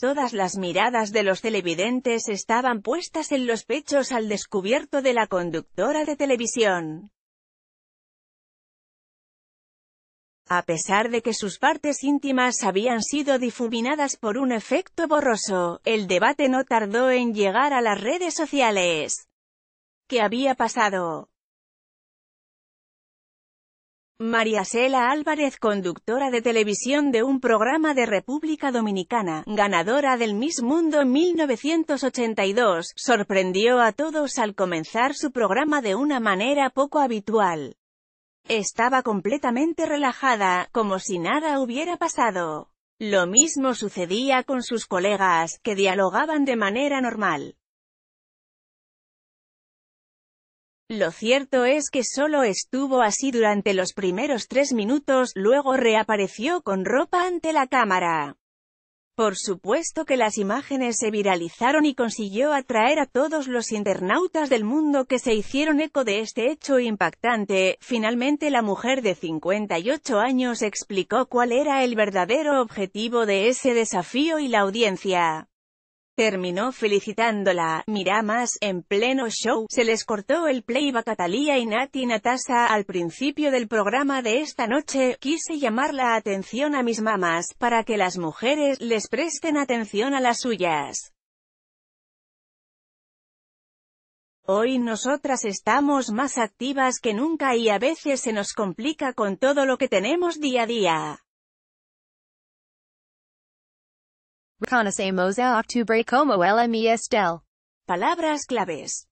todas las miradas de los televidentes estaban puestas en los pechos al descubierto de la conductora de televisión. A pesar de que sus partes íntimas habían sido difuminadas por un efecto borroso, el debate no tardó en llegar a las redes sociales. ¿Qué había pasado? María Sela Álvarez, conductora de televisión de un programa de República Dominicana, ganadora del Miss Mundo en 1982, sorprendió a todos al comenzar su programa de una manera poco habitual. Estaba completamente relajada, como si nada hubiera pasado. Lo mismo sucedía con sus colegas, que dialogaban de manera normal. Lo cierto es que solo estuvo así durante los primeros tres minutos, luego reapareció con ropa ante la cámara. Por supuesto que las imágenes se viralizaron y consiguió atraer a todos los internautas del mundo que se hicieron eco de este hecho impactante. Finalmente la mujer de 58 años explicó cuál era el verdadero objetivo de ese desafío y la audiencia. Terminó felicitándola. Mira más, en pleno show, se les cortó el playback a y Nati Natasa al principio del programa de esta noche. Quise llamar la atención a mis mamás, para que las mujeres les presten atención a las suyas. Hoy nosotras estamos más activas que nunca y a veces se nos complica con todo lo que tenemos día a día. Reconocemos a octubre como el mes del. Palabras claves.